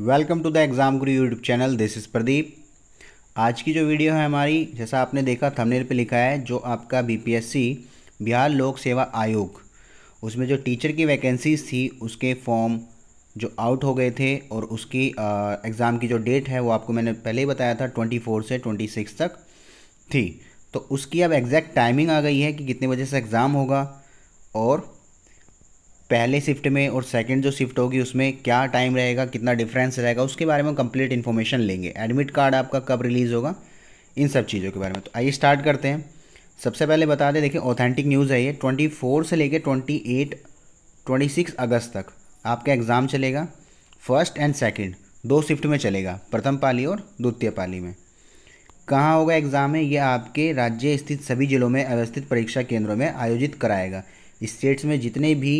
welcome to the exam guru YouTube channel this is Pradeep आज की जो वीडियो है हमारी जैसा आपने देखा थंबनेल पे लिखा है जो आपका बीपीएससी बिहार लोक सेवा आयोग उसमें जो टीचर की वैकेंसीज थी उसके फॉर्म जो आउट हो गए थे और उसकी एग्ज़ाम की जो डेट है वो आपको मैंने पहले ही बताया था ट्वेंटी फोर से ट्वेंटी सिक्स तक थी तो उसकी अब एग्जैक्ट टाइमिंग आ गई है कि कितने बजे से एग्ज़ाम होगा और पहले शिफ्ट में और सेकंड जो शिफ्ट होगी उसमें क्या टाइम रहेगा कितना डिफरेंस रहेगा उसके बारे में कंप्लीट इन्फॉर्मेशन लेंगे एडमिट कार्ड आपका कब रिलीज़ होगा इन सब चीज़ों के बारे में तो आइए स्टार्ट करते हैं सबसे पहले बता दें देखिए ऑथेंटिक न्यूज़ है ये ट्वेंटी फोर से लेकर ट्वेंटी एट ट्वेंटी सिक्स अगस्त तक आपका एग्ज़ाम चलेगा फर्स्ट एंड सेकेंड दो शिफ्ट में चलेगा प्रथम पाली और द्वितीय पाली में कहाँ होगा एग्ज़ाम है ये आपके राज्य स्थित सभी जिलों में अवस्थित परीक्षा केंद्रों में आयोजित कराएगा स्टेट्स में जितने भी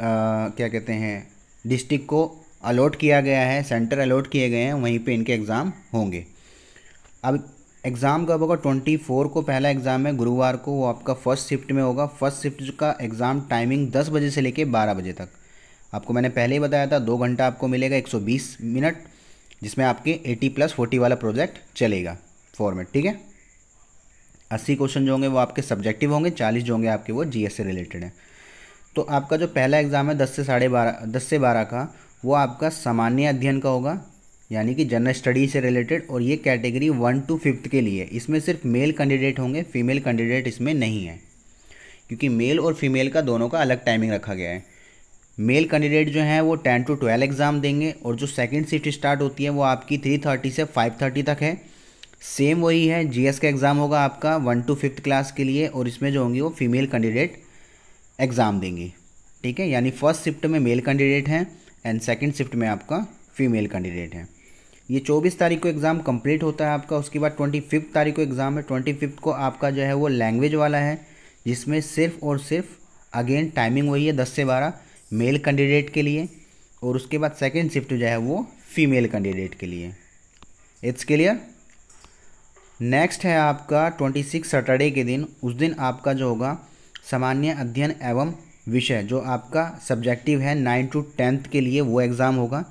क्या कहते हैं डिस्ट्रिक्ट को अलॉट किया गया है सेंटर अलॉट किए गए हैं वहीं पे इनके एग्ज़ाम होंगे अब एग्ज़ाम कब होगा ट्वेंटी फोर को पहला एग्ज़ाम है गुरुवार को वो आपका फर्स्ट शिफ्ट में होगा फर्स्ट शिफ्ट का एग्ज़ाम टाइमिंग दस बजे से लेके बारह बजे तक आपको मैंने पहले ही बताया था दो घंटा आपको मिलेगा एक सौ बीस मिनट जिसमें आपके एटी प्लस फोर्टी वाला प्रोजेक्ट चलेगा फॉर्मेट ठीक है अस्सी क्वेश्चन जो होंगे वो आपके सब्जेक्टिव होंगे चालीस जो होंगे आपके वो जीएस से रिलेटेड हैं तो आपका जो पहला एग्ज़ाम है दस से साढ़े बारह दस से बारह का वो आपका सामान्य अध्ययन का होगा यानी कि जनरल स्टडी से रिलेटेड और ये कैटेगरी वन टू फिफ्थ के लिए इसमें सिर्फ मेल कैंडिडेट होंगे फीमेल कैंडिडेट इसमें नहीं है क्योंकि मेल और फीमेल का दोनों का अलग टाइमिंग रखा गया है मेल कैंडिडेट जो हैं वो टेन टू ट्वेल्व एग्ज़ाम देंगे और जो सेकेंड शिफ्ट स्टार्ट होती है वो आपकी थ्री थर्टी से फाइव थर्टी तक है सेम वही है जीएस का एग्ज़ाम होगा आपका वन टू फिफ्थ क्लास के लिए और इसमें जो होंगी वो फीमेल कैंडिडेट एग्ज़ाम देंगे ठीक है यानी फर्स्ट शिफ्ट में मेल कैंडिडेट हैं एंड सेकंड शिफ्ट में आपका फीमेल कैंडिडेट है ये चौबीस तारीख को एग्ज़ाम कंप्लीट होता है आपका उसके बाद ट्वेंटी फिफ्थ तारीख को एग्ज़ाम है ट्वेंटी फिफ्थ को आपका जो है वो लैंग्वेज वाला है जिसमें सिर्फ और सिर्फ अगेन टाइमिंग वही है दस से बारह मेल कैंडिडेट के लिए और उसके बाद सेकेंड शिफ्ट जो है वो फीमेल कैंडिडेट के लिए इट्स क्लियर नेक्स्ट है आपका ट्वेंटी सिक्स सैटरडे के दिन उस दिन आपका जो होगा सामान्य अध्ययन एवं विषय जो आपका सब्जेक्टिव है नाइन्थ टू टेंथ के लिए वो एग्ज़ाम होगा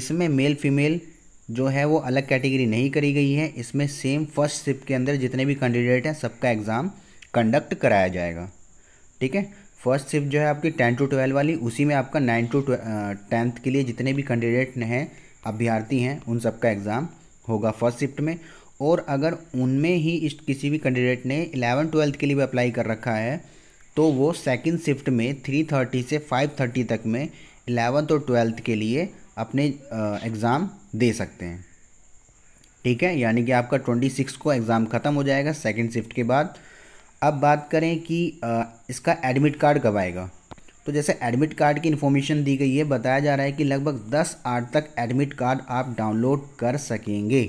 इसमें मेल फीमेल जो है वो अलग कैटेगरी नहीं करी गई है इसमें सेम फर्स्ट सिप के अंदर जितने भी कैंडिडेट हैं सबका एग्ज़ाम कंडक्ट कराया जाएगा ठीक है फर्स्ट शिफ्ट जो है आपकी टेन टू ट्वेल्व वाली उसी में आपका नाइन टू टेंथ के लिए जितने भी कैंडिडेट हैं अभ्यर्थी हैं उन सबका एग्ज़ाम होगा फर्स्ट शिफ्ट में और अगर उनमें ही इस किसी भी कैंडिडेट ने इलेवन ट्वेल्थ के लिए भी अप्लाई कर रखा है तो वो सेकंड शिफ्ट में थ्री थर्टी से फाइव थर्टी तक में एलेवंथ और ट्वेल्थ के लिए अपने एग्ज़ाम दे सकते हैं ठीक है यानी कि आपका ट्वेंटी सिक्स को एग्ज़ाम ख़त्म हो जाएगा सेकंड शिफ्ट के बाद अब बात करें कि आ, इसका एडमिट कार्ड कब आएगा तो जैसे एडमिट कार्ड की इन्फॉर्मेशन दी गई है बताया जा रहा है कि लगभग दस आठ तक एडमिट कार्ड आप डाउनलोड कर सकेंगे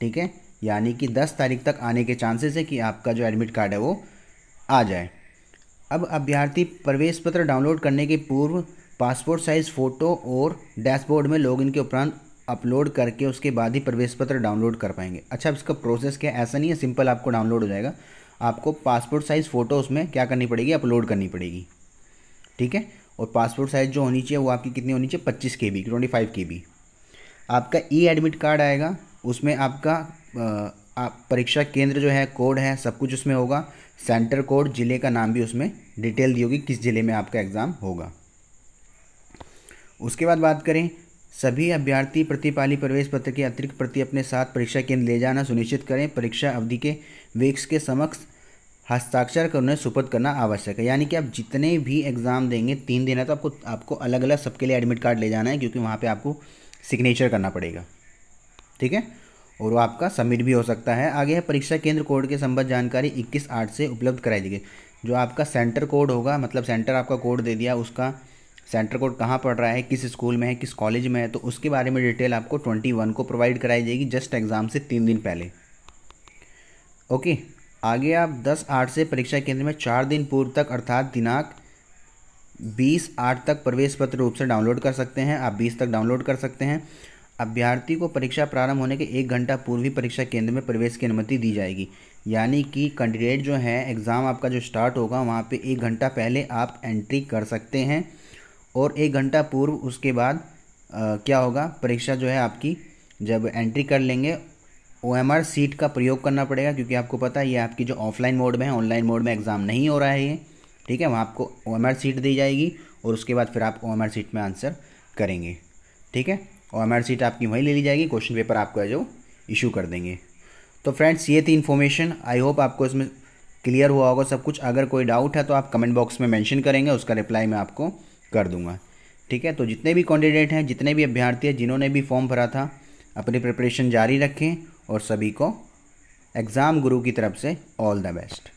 ठीक है यानी कि दस तारीख तक आने के चांसेस है कि आपका जो एडमिट कार्ड है वो आ जाए अब अभ्यर्थी प्रवेश पत्र डाउनलोड करने के पूर्व पासपोर्ट साइज़ फ़ोटो और डैशबोर्ड में लॉगिन के उपरांत अपलोड करके उसके बाद ही प्रवेश पत्र डाउनलोड कर पाएंगे अच्छा अब इसका प्रोसेस क्या ऐसा नहीं है सिंपल आपको डाउनलोड हो जाएगा आपको पासपोर्ट साइज़ फ़ोटो उसमें क्या करनी पड़ेगी अपलोड करनी पड़ेगी ठीक है और पासपोर्ट साइज़ जो होनी चाहिए वो आपकी कितनी होनी चाहिए पच्चीस K B twenty five K B आपका ई एडमिट कार्ड आएगा उसमें आपका आप परीक्षा केंद्र जो है कोड है सब कुछ उसमें होगा सेंटर कोड ज़िले का नाम भी उसमें डिटेल दी होगी किस ज़िले में आपका एग्ज़ाम होगा उसके बाद बात करें सभी अभ्यर्थी प्रतिपाली प्रवेश पत्र के अतिरिक्त प्रति अपने साथ परीक्षा केंद्र ले जाना सुनिश्चित करें परीक्षा अवधि के वेक्स के समक्ष हस्ताक्षर कर उन्हें सुपथ करना आवश्यक है यानी कि आप जितने भी एग्ज़ाम देंगे तीन दिन है तो आपको आपको अलग अलग सबके लिए एडमिट कार्ड ले जाना है क्योंकि वहाँ पर आपको सिग्नेचर करना पड़ेगा ठीक है और वो आपका सबमिट भी हो सकता है आगे है परीक्षा केंद्र कोड के संबंध जानकारी इक्कीस आठ से उपलब्ध कराई देगी जो आपका सेंटर कोड होगा मतलब सेंटर आपका कोड दे दिया उसका सेंटर कोड कहाँ पड़ रहा है किस स्कूल में है किस कॉलेज में है तो उसके बारे में डिटेल आपको ट्वेंटी वन को प्रोवाइड कराई जाएगी जस्ट एग्ज़ाम से तीन दिन पहले ओके आगे आप दस आठ से परीक्षा केंद्र में चार दिन पूर्व तक अर्थात दिनांक बीस आठ तक प्रवेश पत्र रूप से डाउनलोड कर सकते हैं आप बीस तक डाउनलोड कर सकते हैं अभ्यर्थी को परीक्षा प्रारंभ होने के एक घंटा पूर्व ही परीक्षा केंद्र में प्रवेश की अनुमति दी जाएगी यानी कि कैंडिडेट जो है एग्ज़ाम आपका जो स्टार्ट होगा वहाँ पे एक घंटा पहले आप एंट्री कर सकते हैं और एक घंटा पूर्व उसके बाद आ, क्या होगा परीक्षा जो है आपकी जब एंट्री कर लेंगे ओ एम आर सीट का प्रयोग करना पड़ेगा क्योंकि आपको पता है ये आपकी जो ऑफलाइन मोड में है ऑनलाइन मोड में एग्ज़ाम नहीं हो रहा है ये ठीक है वहाँ आपको ओ एम आर सीट दी जाएगी और उसके बाद फिर आप ओ एम आर सीट में आंसर करेंगे ठीक है और एम सीट आपकी वहीं ले ली जाएगी क्वेश्चन पेपर आपको है जो इशू कर देंगे तो फ्रेंड्स ये थी इन्फॉर्मेशन आई होप आपको इसमें क्लियर हुआ होगा सब कुछ अगर कोई डाउट है तो आप कमेंट बॉक्स में मैंशन करेंगे उसका रिप्लाई मैं आपको कर दूंगा ठीक है तो जितने भी कैंडिडेट हैं जितने भी अभ्यर्थी हैं जिन्होंने भी फॉर्म भरा था अपनी प्रिपरेशन जारी रखें और सभी को एग्ज़ाम गुरु की तरफ से ऑल द बेस्ट